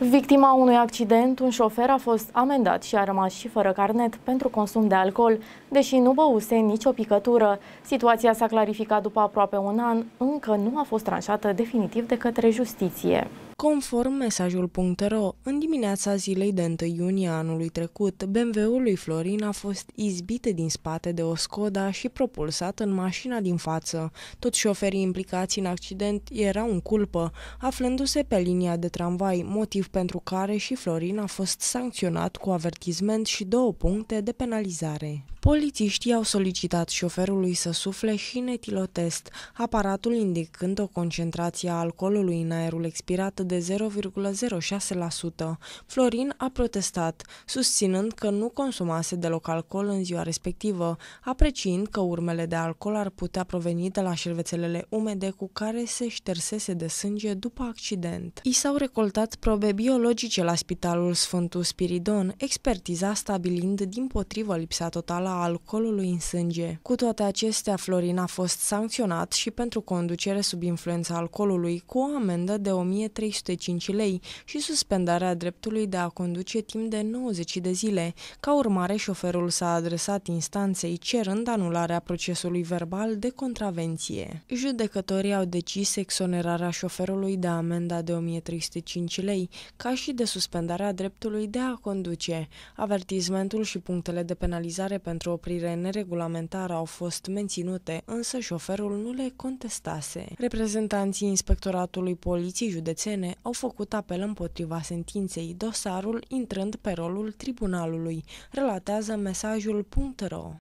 Victima unui accident, un șofer a fost amendat și a rămas și fără carnet pentru consum de alcool, deși nu băuse nicio picătură. Situația s-a clarificat după aproape un an, încă nu a fost tranșată definitiv de către justiție. Conform mesajul.ro, în dimineața zilei de 1 iunie anului trecut, BMW-ul lui Florin a fost izbit din spate de o Skoda și propulsat în mașina din față. Tot șoferii implicați în accident erau în culpă, aflându-se pe linia de tramvai, motiv pentru care și Florin a fost sancționat cu avertizment și două puncte de penalizare. Polițiștii au solicitat șoferului să sufle și netilotest, aparatul indicând o concentrație a alcoolului în aerul expirat de 0,06%. Florin a protestat, susținând că nu consumase deloc alcool în ziua respectivă, apreciind că urmele de alcool ar putea proveni de la șervețelele umede cu care se ștersese de sânge după accident. I s-au recoltat probe biologice la Spitalul Sfântul Spiridon, expertiza stabilind din potrivă lipsa totală a alcoolului în sânge. Cu toate acestea, Florin a fost sancționat și pentru conducere sub influența alcoolului cu o amendă de 1300 505 lei și suspendarea dreptului de a conduce timp de 90 de zile. Ca urmare, șoferul s-a adresat instanței cerând anularea procesului verbal de contravenție. Judecătorii au decis exonerarea șoferului de amenda de 1305 lei, ca și de suspendarea dreptului de a conduce. Avertizmentul și punctele de penalizare pentru oprire neregulamentară au fost menținute, însă șoferul nu le contestase. Reprezentanții Inspectoratului Poliției Județene europene au făcut apel împotriva sentinței, dosarul intrând pe rolul tribunalului, relatează mesajul.ro.